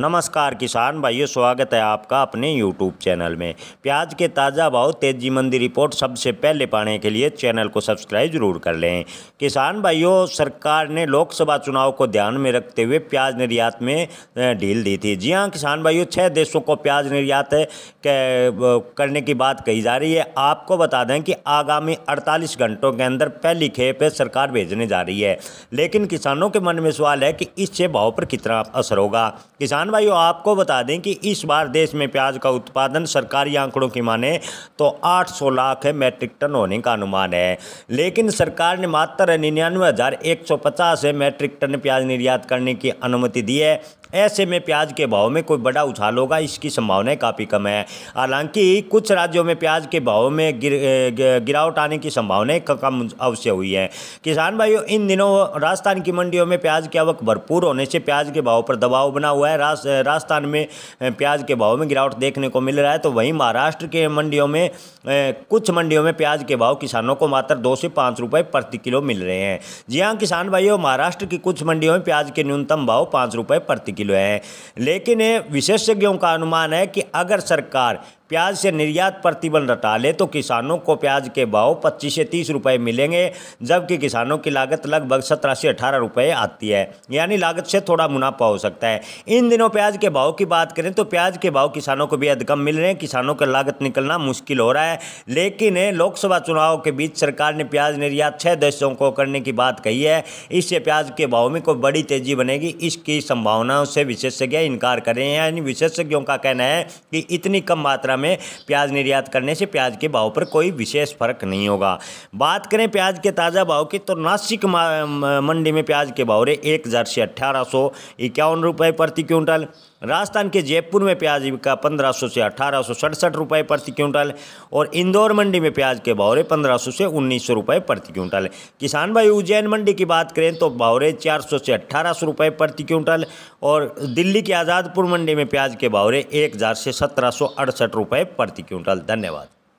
नमस्कार किसान भाइयों स्वागत है आपका अपने यूट्यूब चैनल में प्याज के ताज़ा भाव तेजी मंदी रिपोर्ट सबसे पहले पाने के लिए चैनल को सब्सक्राइब जरूर कर लें किसान भाइयों सरकार ने लोकसभा चुनाव को ध्यान में रखते हुए प्याज निर्यात में ढील दी थी जी हां किसान भाइयों छः देशों को प्याज निर्यात करने की बात कही जा रही है आपको बता दें कि आगामी अड़तालीस घंटों के अंदर पहली खेप सरकार भेजने जा रही है लेकिन किसानों के मन में सवाल है कि इससे भाव पर कितना असर होगा किसान किसान भाइयों आपको बता दें कि इस बार देश में प्याज का उत्पादन सरकारी आंकड़ों की माने तो 800 लाख मैट्रिक टन होने का अनुमान है लेकिन सरकार ने मात्र निन्यानवे हज़ार एक सौ पचास मैट्रिक टन प्याज निर्यात करने की अनुमति दी है ऐसे में प्याज के भाव में कोई बड़ा उछाल होगा इसकी संभावनाएं काफ़ी कम है हालांकि कुछ राज्यों में प्याज के भाव में गिर, गिरावट आने की संभावनाएँ कम अवश्य हुई है किसान भाइयों इन दिनों राजस्थान की मंडियों में प्याज की आवक भरपूर होने से प्याज के भाव पर दबाव बना हुआ है राजस्थान में प्याज के भाव में गिरावट देखने को मिल रहा है तो वहीं महाराष्ट्र के मंडियों में कुछ मंडियों में प्याज के भाव किसानों को मात्र दो से पाँच रुपये प्रति किलो मिल रहे हैं जी हाँ किसान भाइयों महाराष्ट्र की कुछ मंडियों में प्याज के न्यूनतम भाव पाँच रुपये प्रति किलो किलो है लेकिन विशेषज्ञों का अनुमान है कि अगर सरकार प्याज से निर्यात प्रतिबंध हटा ले तो किसानों को प्याज के भाव 25 से 30 रुपए मिलेंगे जबकि किसानों की लागत लगभग सत्रह से अठारह रुपये आती है यानी लागत से थोड़ा मुनाफा हो सकता है इन दिनों प्याज के भाव की बात करें तो प्याज के भाव किसानों को अधिक कम मिल रहे हैं किसानों का लागत निकलना मुश्किल हो रहा है लेकिन लोकसभा चुनाव के बीच सरकार ने प्याज निर्यात छः देशों को करने की बात कही है इससे प्याज के भाव में कोई बड़ी तेजी बनेगी इसकी संभावनाओं से विशेषज्ञ इनकार कर रहे हैं यानी विशेषज्ञों का कहना है कि इतनी कम मात्रा में प्याज निर्यात करने से प्याज के भाव पर कोई विशेष फर्क नहीं होगा बात करें प्याज के ताज़ा भाव की तो नासिक मंडी में प्याज के भाव रहे एक हज़ार से अट्ठारह सौ इक्यावन रुपये प्रति क्विंटल राजस्थान के जयपुर में प्याज का पंद्रह सौ से अठारह सौ सड़सठ रुपये प्रति क्विंटल और इंदौर मंडी में प्याज के भावरे पंद्रह सौ से उन्नीस सौ रुपये प्रति क्विंटल किसान भाई उज्जैन मंडी की बात करें तो भावरे चार सौ से अट्ठारह सौ रुपये प्रति क्विंटल और दिल्ली की आज़ादपुर मंडी में प्याज के भावरे एक हज़ार से सत्रह सौ अड़सठ रुपये प्रति क्विंटल धन्यवाद